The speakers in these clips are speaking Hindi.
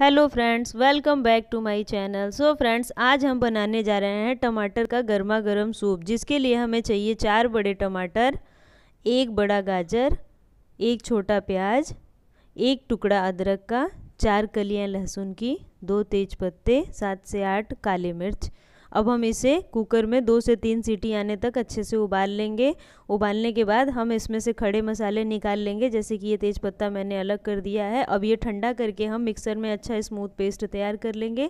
hello friends welcome back to my channel so friends आज हम बनाने जा रहे हैं टमाटर का गर्मा गर्म सूप जिसके लिए हमें चाहिए चार बड़े टमाटर एक बड़ा गाजर एक छोटा प्याज एक टुकड़ा अदरक का चार कलियां लहसुन की दो तेज पत्ते सात से आठ काली मिर्च अब हम इसे कुकर में दो से तीन सीटी आने तक अच्छे से उबाल लेंगे उबालने के बाद हम इसमें से खड़े मसाले निकाल लेंगे जैसे कि ये तेज़ पत्ता मैंने अलग कर दिया है अब ये ठंडा करके हम मिक्सर में अच्छा स्मूथ पेस्ट तैयार कर लेंगे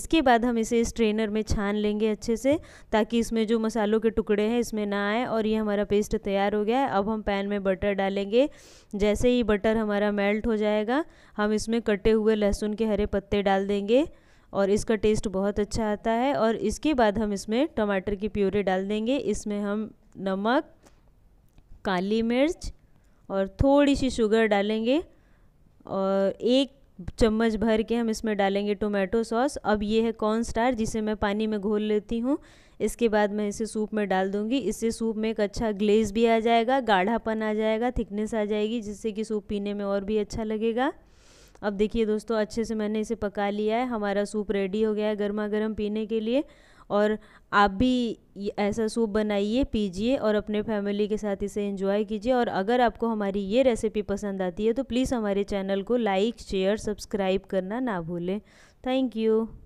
इसके बाद हम इसे स्ट्रेनर में छान लेंगे अच्छे से ताकि इसमें जो मसालों के टुकड़े हैं इसमें ना आए और ये हमारा पेस्ट तैयार हो गया है अब हम पैन में बटर डालेंगे जैसे ही बटर हमारा मेल्ट हो जाएगा हम इसमें कटे हुए लहसुन के हरे पत्ते डाल देंगे और इसका टेस्ट बहुत अच्छा आता है और इसके बाद हम इसमें टमाटर की प्यूरी डाल देंगे इसमें हम नमक काली मिर्च और थोड़ी सी शुगर डालेंगे और एक चम्मच भर के हम इसमें डालेंगे टोमेटो सॉस अब ये है कॉर्न स्टार जिसे मैं पानी में घोल लेती हूँ इसके बाद मैं इसे सूप में डाल दूँगी इससे सूप में एक अच्छा ग्लेज भी आ जाएगा गाढ़ापन आ जाएगा थिकनेस आ जाएगी जिससे कि सूप पीने में और भी अच्छा लगेगा अब देखिए दोस्तों अच्छे से मैंने इसे पका लिया है हमारा सूप रेडी हो गया है गर्मा गर्म पीने के लिए और आप भी ऐसा सूप बनाइए पीजिए और अपने फैमिली के साथ इसे एंजॉय कीजिए और अगर आपको हमारी ये रेसिपी पसंद आती है तो प्लीज़ हमारे चैनल को लाइक शेयर सब्सक्राइब करना ना भूलें थैंक यू